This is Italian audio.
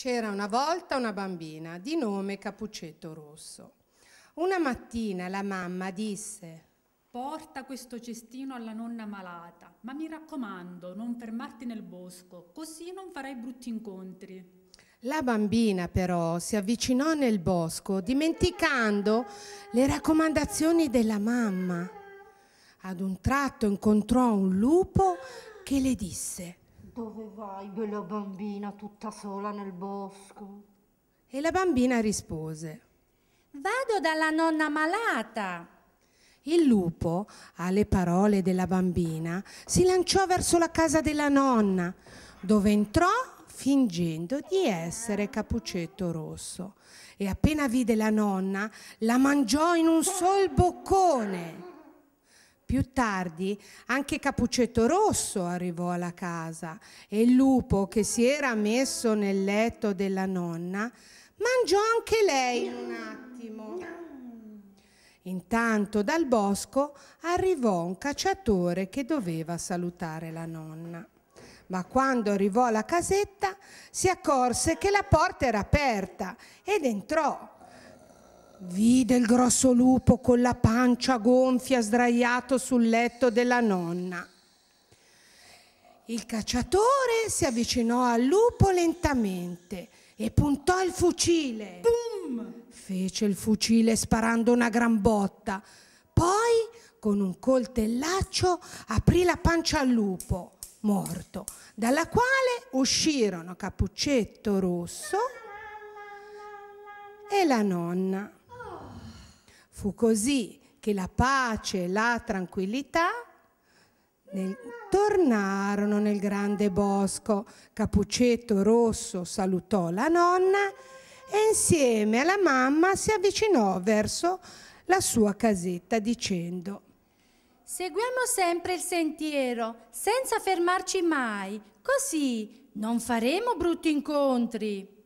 C'era una volta una bambina di nome Capuccetto Rosso. Una mattina la mamma disse Porta questo cestino alla nonna malata, ma mi raccomando, non fermarti nel bosco, così non farai brutti incontri. La bambina però si avvicinò nel bosco dimenticando le raccomandazioni della mamma. Ad un tratto incontrò un lupo che le disse dove vai, bella bambina, tutta sola nel bosco? E la bambina rispose, Vado dalla nonna malata. Il lupo, alle parole della bambina, si lanciò verso la casa della nonna, dove entrò fingendo di essere Capuccetto Rosso e appena vide la nonna la mangiò in un sol boccone. Più tardi anche Capucetto Rosso arrivò alla casa e il lupo che si era messo nel letto della nonna mangiò anche lei in un attimo. Intanto dal bosco arrivò un cacciatore che doveva salutare la nonna. Ma quando arrivò alla casetta si accorse che la porta era aperta ed entrò Vide il grosso lupo con la pancia gonfia sdraiato sul letto della nonna. Il cacciatore si avvicinò al lupo lentamente e puntò il fucile. Boom! Fece il fucile sparando una gran botta. Poi, con un coltellaccio, aprì la pancia al lupo, morto, dalla quale uscirono Cappuccetto Rosso e la nonna. Fu così che la pace e la tranquillità nel... tornarono nel grande bosco. Capucetto Rosso salutò la nonna e insieme alla mamma si avvicinò verso la sua casetta dicendo Seguiamo sempre il sentiero, senza fermarci mai, così non faremo brutti incontri.